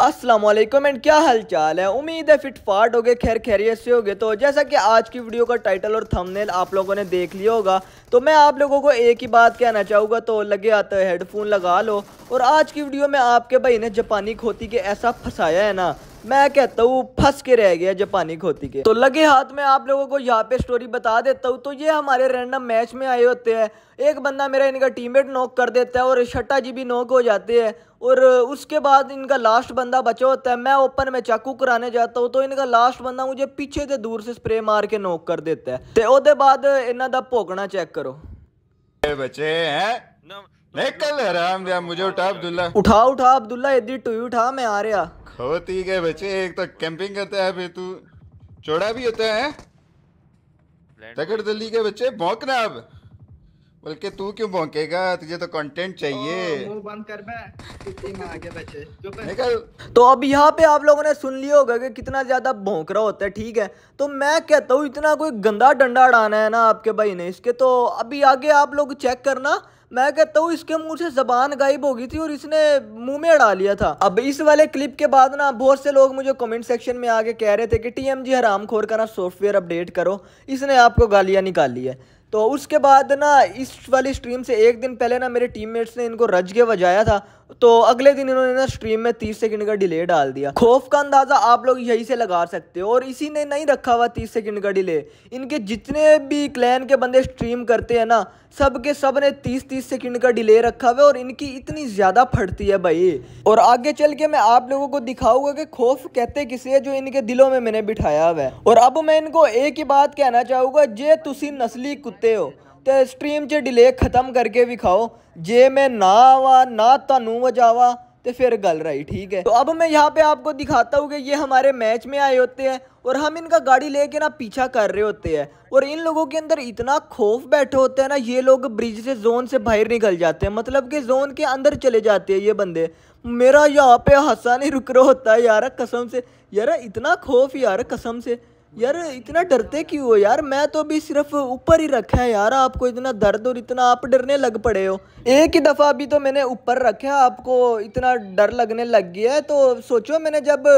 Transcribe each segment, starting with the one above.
Aslam and क्या हालचाल है उम्मीद है फिट फाट हो गए खैर खैरियत से हो गए तो जैसा कि आज की वीडियो का टाइटल और थंबनेल आप लोगों ने देख लिया होगा तो मैं आप लोगों को एक ही बात कहना चाहूँगा तो लगे आते हेडफोन लगा लो और आज की वीडियो में आपके भाई ने जापानी खोती के ऐसा फंसाया है ना मैं कहता हूँ फंस के रह गया जापानी खोती के तो लगे हाथ में आप लोगों को यहाँ पे स्टोरी बता देता हूँ तो ये हमारे रैंडम मैच में आए होते हैं एक बंदा मेरा इनका टीममेट नॉक कर देता है और शट्टा जी भी नॉक हो जाते हैं और उसके बाद इनका लास्ट बंदा बचा होता है मैं ओपन में चाकू कराने जाता हूँ तो इनका लास्ट बंदा मुझे पीछे से दूर से स्प्रे मार के नोक कर देता है तो ओदे बाद इन्हों का भोगना चेक करो बचे निकल मुझे उठा अब्दुल्ला उठा उठा अब्दुल्ला टू उठा मैं आ रहा होती गए बच्चे एक तो कैंपिंग करता है फिर तू चौड़ा भी होता है तकड़ दिल्ली के बच्चे भौंक ना अब बल्कि तू क्यों भौंकेगा तुझे तो कंटेंट चाहिए बंद कर तो अब यहाँ पे आप लोगों ने सुन लिया होगा कि कितना ज़्यादा भौंक रहा होता है ठीक है तो मैं कहता हूँ इतना कोई गंदा डंडा डाना है ना आपके भाई ने इसके तो अभी आगे आप लोग चेक करना मैं कहता हूँ इसके मुंह से जबान गायब हो गई थी और इसने मुंह में अड़ा लिया था अब इस वाले क्लिप के बाद ना बहुत से लोग मुझे कमेंट सेक्शन में आके कह रहे थे कि टीएमजी खोर का ना सॉफ्टवेयर अपडेट करो इसने आपको गालियाँ निकाल ली है तो उसके बाद ना इस वाली स्ट्रीम से एक दिन पहले ना मेरे टीममेट्स ने इनको रज के बजाया था तो अगले दिन इन्होंने ना स्ट्रीम में तीस सेकंड का डिले डाल दिया खौफ का अंदाज़ा आप लोग यही से लगा सकते हो और इसी ने नहीं रखा हुआ तीस सेकंड का डिले इनके जितने भी क्लैन के बंदे स्ट्रीम करते हैं ना सब के सब ने तीस तीस सेकंड का डिले रखा हुआ और इनकी इतनी ज़्यादा फटती है भाई और आगे चल के मैं आप लोगों को दिखाऊंगा कि खौफ कहते किसे है जो इनके दिलों में मैंने बिठाया हुआ है और अब मैं इनको एक ही बात कहना चाहूँगा जे तुम नस्ली कुत्ते हो स्ट्रीम ਸਟ੍ਰੀਮ डिले खत्म करके भी खाओ जे मैं ना आवा ना तू वजावा तो फिर गल रही ठीक है तो अब मैं यहाँ पे आपको दिखाता हूँ कि ये हमारे मैच में आए होते हैं और हम इनका गाड़ी लेके ना पीछा कर रहे होते हैं और इन लोगों के अंदर इतना खौफ बैठे होते हैं ना ये लोग ब्रिज से जोन से बाहर निकल जाते हैं मतलब कि जोन के अंदर चले जाते हैं ये बंदे मेरा यहाँ पे हंसा नहीं रुक रहा होता है यार कसम से यार इतना खौफ यार कसम से यार इतना डरते क्यों हो यार मैं तो अभी सिर्फ ऊपर ही रखा है यार आपको इतना दर्द और इतना आप डरने लग पड़े हो एक ही दफ़ा अभी तो मैंने ऊपर रखा है आपको इतना डर लगने लग गया है तो सोचो मैंने जब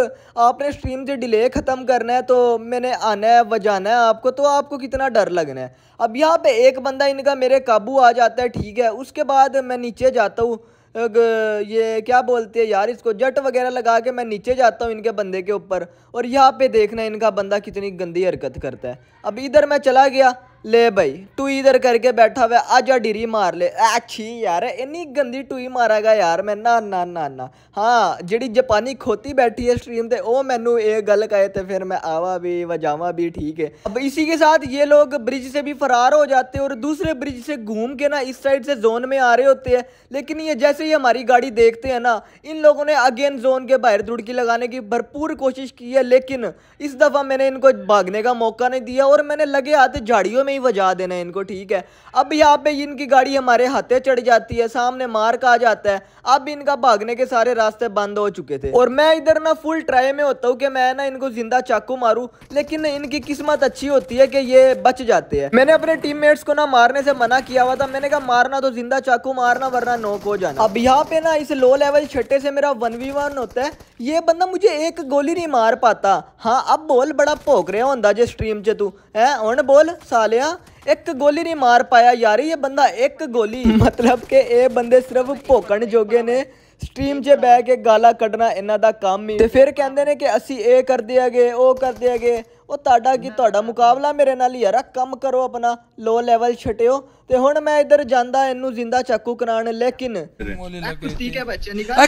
आपने स्ट्रीम से डिले ख़त्म करना है तो मैंने आना है बजाना है आपको तो आपको कितना डर लगना है अब यहाँ पर एक बंदा इनका मेरे काबू आ जाता है ठीक है उसके बाद मैं नीचे जाता हूँ ये क्या बोलते हैं यार इसको जट वगैरह लगा के मैं नीचे जाता हूँ इनके बंदे के ऊपर और यहाँ पे देखना इनका बंदा कितनी गंदी हरकत करता है अब इधर मैं चला गया ले भाई तू इधर करके बैठा हुआ आजा डिरी मार ले अच्छी यार इन्नी गंदी टूई मारेगा यार मैं ना ना ना ना हाँ जी जपानी खोती बैठी है स्ट्रीम ਤੇ ਉਹ ਮੈਨੂੰ ये गल कहे तो फिर मैं आवा भी वजावा भी ठीक है अब इसी के साथ ये लोग ब्रिज से भी फरार हो जाते हैं और दूसरे ब्रिज से घूम के ना इस साइड से जोन में आ रहे होते हैं लेकिन ये जैसे ही हमारी गाड़ी देखते हैं ना इन लोगों ने अगेन जोन के बाहर दुड़की लगाने की भरपूर कोशिश की है लेकिन इस दफ़ा मैंने इनको भागने का मौका नहीं दिया और मैंने लगे हाथ झाड़ियों में में ही वजा देना है इनको ठीक है अब यहाँ पे इनकी गाड़ी हमारे हाथे चढ़ जाती है सामने मार्क आ जाता है अब इनका भागने के सारे रास्ते बंद हो चुके थे और मैं इधर ना फुल ट्राई में होता हूँ कि मैं ना इनको जिंदा चाकू मारू लेकिन इनकी किस्मत अच्छी होती है कि ये बच जाते हैं मैंने अपने टीम को ना मारने से मना किया हुआ था मैंने कहा मारना तो जिंदा चाकू मारना वरना नोक हो जाना अब यहाँ पे ना इस लो लेवल छठे से मेरा वन वी वन होता है ये बंदा मुझे एक गोली नहीं मार पाता हाँ अब बोल बड़ा भोग रहा होंदा जे स्ट्रीम 'ਚ ਤੂੰ ਐ ਹੁਣ ਬੋਲ ਸਾਲਿਆ ਇੱਕ ਗੋਲੀ ਨਹੀਂ ਮਾਰ ਪਾਇਆ ਯਾਰ ਇਹ ਬੰਦਾ ਇੱਕ ਗੋਲੀ ਮਤਲਬ ਕਿ ਇਹ ਬੰਦੇ ਸਿਰਫ ਭੋਕਣ ਜੋਗੇ ਨੇ ਸਟ੍ਰੀਮ 'ਚ ਬਹਿ ਕੇ ਗਾਲਾਂ ਕੱਢਣਾ ਇਹਨਾਂ ਦਾ ਕੰਮ ਹੀ ਤੇ ਫਿਰ ਕਹਿੰਦੇ ਨੇ ਕਿ ਅਸੀਂ ਇਹ ਕਰਦੇ ਆਗੇ ਉਹ ਕਰਦੇ ਆਗੇ ਉਹ ਤੁਹਾਡਾ ਕੀ ਤੁਹਾਡਾ ਮੁਕਾਬਲਾ ਮੇਰੇ ਨਾਲ ਯਾਰਾ ਕੰਮ ਕਰੋ ਆਪਣਾ ਲੋ ਲੈਵਲ ਛਟਿਓ ਤੇ ਹੁਣ ਮੈਂ ਇਧਰ ਜਾਂਦਾ ਇਹਨੂੰ ਜ਼ਿੰਦਾ ਚਾਕੂ ਕਰਾਣ ਲੇਕਿਨ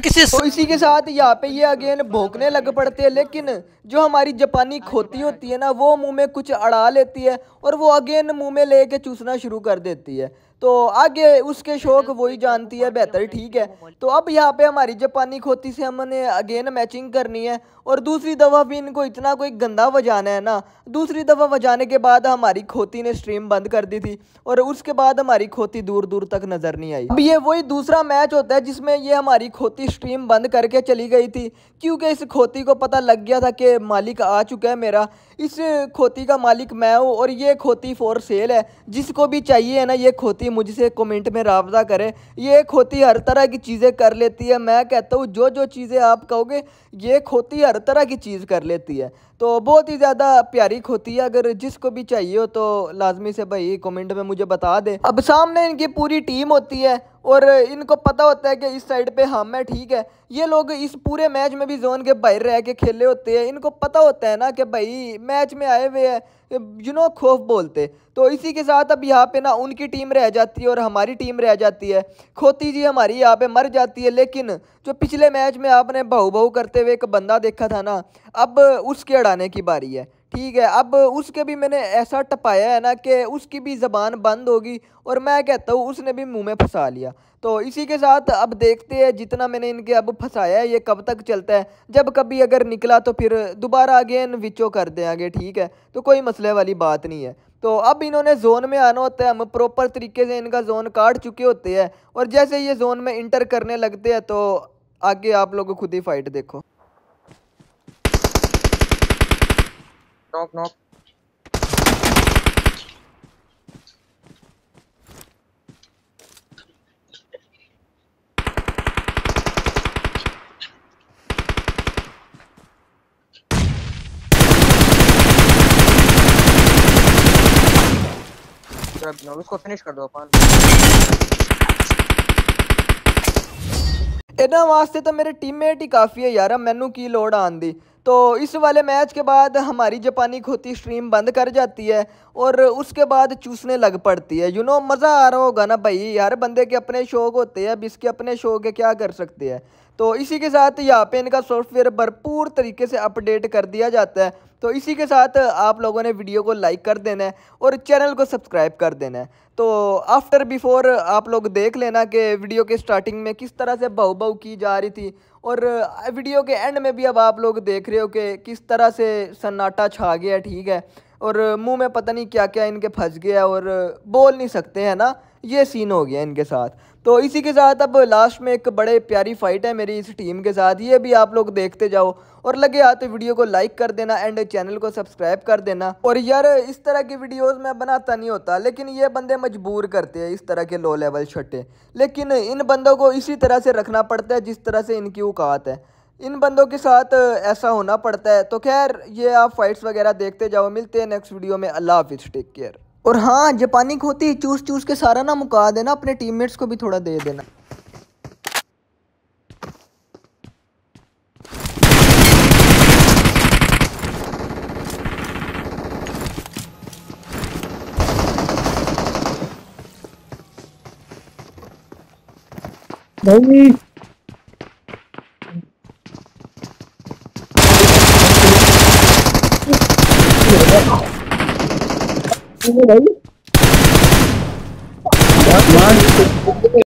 ਕਿਸੇ ਕੋਈ ਕੇ ਸਾਥ ਯਾ ਪੇ ਇਹ ਅਗੇਨ ਭੋਕਨੇ ਲੱਗ ਪੜਤੇ ਲੇਕਿਨ ਜੋ ਹਮਾਰੀ ਜਾਪਾਨੀ ਖੋਤੀ ਹੁੰਦੀ ਹੈ ਨਾ ਉਹ ਮੂੰਹ ਮੇ ਕੁਝ ਅੜਾ ਲੇਤੀ ਹੈ ਔਰ ਉਹ ਅਗੇਨ ਮੂੰਹ ਮੇ ਲੈ ਕੇ ਚੂਸਣਾ ਸ਼ੁਰੂ ਕਰ ਦਿੰਦੀ ਹੈ तो आगे उसके शौक वही जानती है बेहतर ठीक है तो अब यहाँ पे हमारी जापानी खोती से हमने अगेन मैचिंग करनी है और दूसरी दफ़ा भी इनको इतना कोई गंदा वजाना है ना दूसरी दफ़ा वजाने के बाद हमारी खोती ने स्ट्रीम बंद कर दी थी और उसके बाद हमारी खोती दूर दूर तक नज़र नहीं आई अब ये वही दूसरा मैच होता है जिसमें ये हमारी खोती स्ट्रीम बंद करके चली गई थी क्योंकि इस खोती को पता लग गया था कि मालिक आ चुका है मेरा इस खोती का मालिक मैं हूँ और ये खोती फॉर सेल है जिसको भी चाहिए ना ये खोती मुझसे कमेंट में रबता करें ये खोती हर तरह की चीज़ें कर लेती है मैं कहता हूँ जो जो चीज़ें आप कहोगे ये खोती हर तरह की चीज़ कर लेती है तो बहुत ही ज़्यादा प्यारी खोती है अगर जिसको भी चाहिए हो तो लाजमी से भाई कमेंट में मुझे बता दे अब सामने इनकी पूरी टीम होती है और इनको पता होता है कि इस साइड पे हम है ठीक है ये लोग इस पूरे मैच में भी जोन के बाहर रह के खेले होते हैं इनको पता होता है ना कि भाई मैच में आए हुए हैं यू नो खोफ बोलते तो इसी के साथ अब यहाँ पे ना उनकी टीम रह जाती है और हमारी टीम रह जाती है खोती जी हमारी यहाँ पे मर जाती है लेकिन जो पिछले मैच में आपने बहू बहू करते हुए एक बंदा देखा था ना अब उसके अड़ा लगाने की बारी है ठीक है अब उसके भी मैंने ऐसा टपाया है ना कि उसकी भी ज़बान बंद होगी और मैं कहता हूँ उसने भी मुंह में फंसा लिया तो इसी के साथ अब देखते हैं जितना मैंने इनके अब फंसाया है ये कब तक चलता है जब कभी अगर निकला तो फिर दोबारा अगेन विचो कर देंगे ठीक है तो कोई मसले वाली बात नहीं है तो अब इन्होंने जोन में आना होता है हम प्रॉपर तरीके से इनका जोन काट चुके होते हैं और जैसे ये जोन में इंटर करने लगते हैं तो आगे आप लोग खुद ही फाइट देखो नॉक नॉक उसको फिनिश कर दो अपन ਇਹਨਾਂ ਵਾਸਤੇ ਤਾਂ ਮੇਰੇ ਟੀਮਮੇਟ ਹੀ ਕਾਫੀ ਹੈ ਯਾਰ ਮੈਨੂੰ ਕੀ ਲੋੜ ਆਂਦੀ तो इस वाले मैच के बाद हमारी जापानी खोती स्ट्रीम बंद कर जाती है और उसके बाद चूसने लग पड़ती है यू नो मज़ा आ रहा होगा ना भाई यार बंदे के अपने शौक होते हैं अब इसके अपने शौक है क्या कर सकते हैं तो इसी के साथ यहाँ पे इनका सॉफ्टवेयर भरपूर तरीके से अपडेट कर दिया जाता है तो इसी के साथ आप लोगों ने वीडियो को लाइक कर देना है और चैनल को सब्सक्राइब कर देना है तो आफ्टर बिफोर आप लोग देख लेना कि वीडियो के स्टार्टिंग में किस तरह से बहु बहु की जा रही थी और वीडियो के एंड में भी अब आप लोग देख रहे हो कि किस तरह से सन्नाटा छा गया ठीक है और मुंह में पता नहीं क्या क्या इनके फंस गया और बोल नहीं सकते हैं ना ये सीन हो गया इनके साथ तो इसी के साथ अब लास्ट में एक बड़े प्यारी फाइट है मेरी इस टीम के साथ ये भी आप लोग देखते जाओ और लगे आते वीडियो को लाइक कर देना एंड चैनल को सब्सक्राइब कर देना और यार इस तरह की वीडियोस मैं बनाता नहीं होता लेकिन ये बंदे मजबूर करते हैं इस तरह के लो लेवल छठे लेकिन इन बंदों को इसी तरह से रखना पड़ता है जिस तरह से इनकी औकात है इन बंदों के साथ ऐसा होना पड़ता है तो खैर ये आप फाइट्स वगैरह देखते जाओ मिलते हैं नेक्स्ट वीडियो में अल्लाह हाफिज़ टेक केयर और हाँ जापानी खोती चूस चूस के सारा ना मुका देना अपने टीममेट्स को भी थोड़ा दे देना भाई भाई